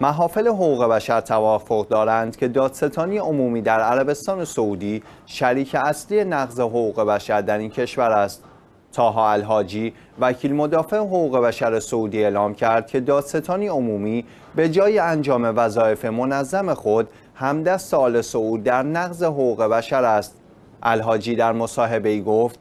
محافل حقوق بشر توافق دارند که دادستانی عمومی در عربستان سعودی شریک اصلی نقض حقوق بشر در این کشور است تاها الهاجی وکیل مدافع حقوق بشر سعودی اعلام کرد که دادستانی عمومی به جای انجام وظایف منظم خود همدست آل سعود در نقض حقوق بشر است الهاجی در مصاحبه ای گفت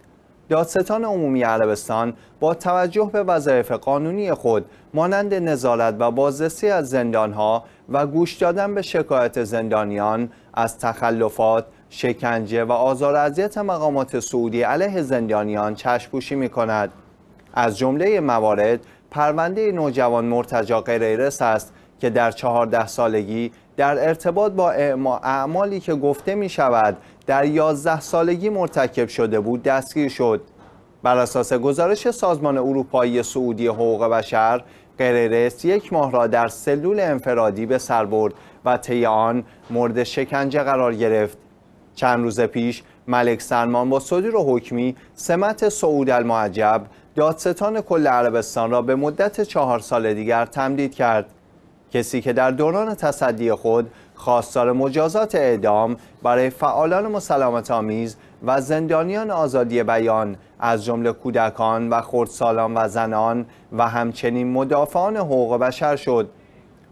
دادستان عمومی عربستان با توجه به وظایف قانونی خود مانند نظارت و بازرسی از زندانها و گوش دادن به شکایت زندانیان از تخلفات، شکنجه و آزار اذیت مقامات سعودی علیه زندانیان چشپوشی می کند. از جمله موارد پرونده نوجوان مرتجا قریرس است که در چهارده سالگی در ارتباط با اعمالی که گفته می شود در 11 سالگی مرتکب شده بود دستگیر شد بر اساس گزارش سازمان اروپایی سعودی حقوق بشر قررس یک ماه را در سلول انفرادی به سر برد و طی آن مورد شکنجه قرار گرفت چند روز پیش ملک سلمان با صدور حکمی سمت سعود المعجب دادستان کل عربستان را به مدت چهار سال دیگر تمدید کرد کسی که در دوران تصدی خود خواستار مجازات اعدام برای فعالان مسالمت آمیز و زندانیان آزادی بیان از جمله کودکان و خردسالان و زنان و همچنین مدافعان حقوق بشر شد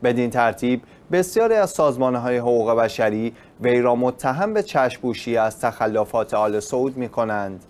بدین ترتیب بسیاری از های حقوق بشری وی را متهم به چشپوشی از تخلفات آل سعود می کنند.